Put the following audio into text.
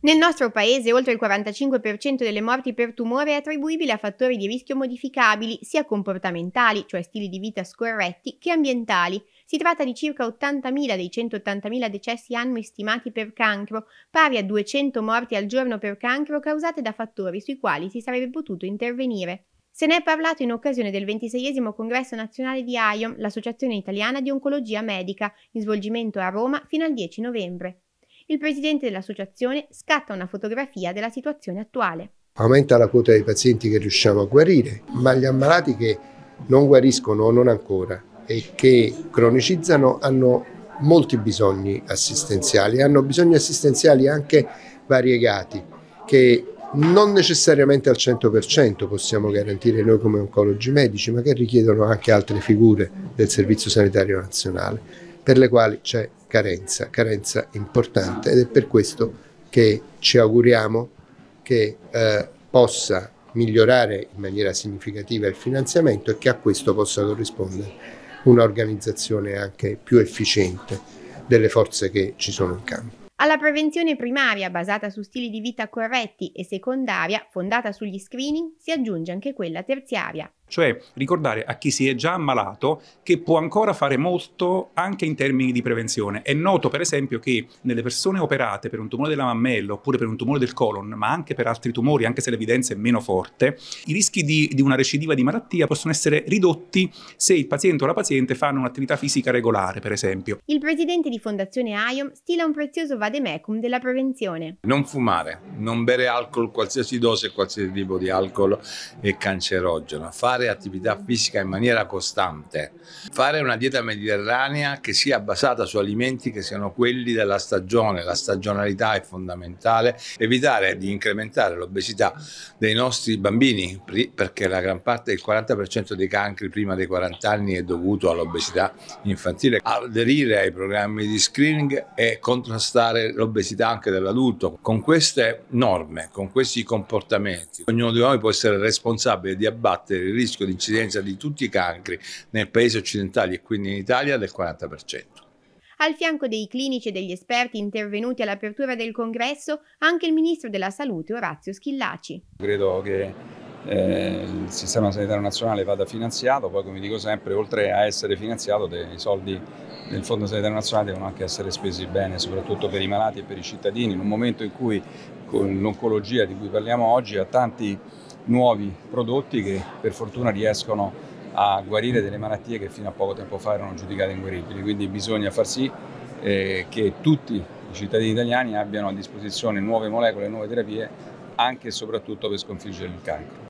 Nel nostro paese oltre il 45% delle morti per tumore è attribuibile a fattori di rischio modificabili, sia comportamentali, cioè stili di vita scorretti, che ambientali. Si tratta di circa 80.000 dei 180.000 decessi annui stimati per cancro, pari a 200 morti al giorno per cancro causate da fattori sui quali si sarebbe potuto intervenire. Se ne è parlato in occasione del 26 Congresso Nazionale di AIOM, l'Associazione Italiana di Oncologia Medica, in svolgimento a Roma fino al 10 novembre il presidente dell'associazione scatta una fotografia della situazione attuale. Aumenta la quota dei pazienti che riusciamo a guarire, ma gli ammalati che non guariscono o non ancora e che cronicizzano hanno molti bisogni assistenziali, hanno bisogni assistenziali anche variegati che non necessariamente al 100% possiamo garantire noi come oncologi medici, ma che richiedono anche altre figure del Servizio Sanitario Nazionale, per le quali c'è carenza, carenza importante ed è per questo che ci auguriamo che eh, possa migliorare in maniera significativa il finanziamento e che a questo possa corrispondere un'organizzazione anche più efficiente delle forze che ci sono in campo. Alla prevenzione primaria basata su stili di vita corretti e secondaria fondata sugli screening si aggiunge anche quella terziaria. Cioè ricordare a chi si è già ammalato che può ancora fare molto anche in termini di prevenzione. È noto per esempio che nelle persone operate per un tumore della mammella oppure per un tumore del colon, ma anche per altri tumori, anche se l'evidenza è meno forte, i rischi di, di una recidiva di malattia possono essere ridotti se il paziente o la paziente fanno un'attività fisica regolare per esempio. Il presidente di Fondazione AIOM stila un prezioso valore vademecum della prevenzione. Non fumare, non bere alcol, qualsiasi dose, qualsiasi tipo di alcol è cancerogeno. Fare attività fisica in maniera costante. Fare una dieta mediterranea che sia basata su alimenti che siano quelli della stagione. La stagionalità è fondamentale. Evitare di incrementare l'obesità dei nostri bambini perché la gran parte, il 40% dei cancri prima dei 40 anni è dovuto all'obesità infantile. Aderire ai programmi di screening e contrastare contrastare l'obesità anche dell'adulto. Con queste norme, con questi comportamenti, ognuno di noi può essere responsabile di abbattere il rischio di incidenza di tutti i cancri nel paese occidentale e quindi in Italia del 40%. Al fianco dei clinici e degli esperti intervenuti all'apertura del congresso, anche il ministro della Salute Orazio Schillaci. Credo che eh, il sistema sanitario nazionale vada finanziato, poi come dico sempre, oltre a essere finanziato, i soldi del Fondo Sanitario Nazionale devono anche essere spesi bene, soprattutto per i malati e per i cittadini, in un momento in cui con l'oncologia di cui parliamo oggi ha tanti nuovi prodotti che per fortuna riescono a guarire delle malattie che fino a poco tempo fa erano giudicate inguaribili, quindi bisogna far sì eh, che tutti i cittadini italiani abbiano a disposizione nuove molecole, e nuove terapie, anche e soprattutto per sconfiggere il cancro.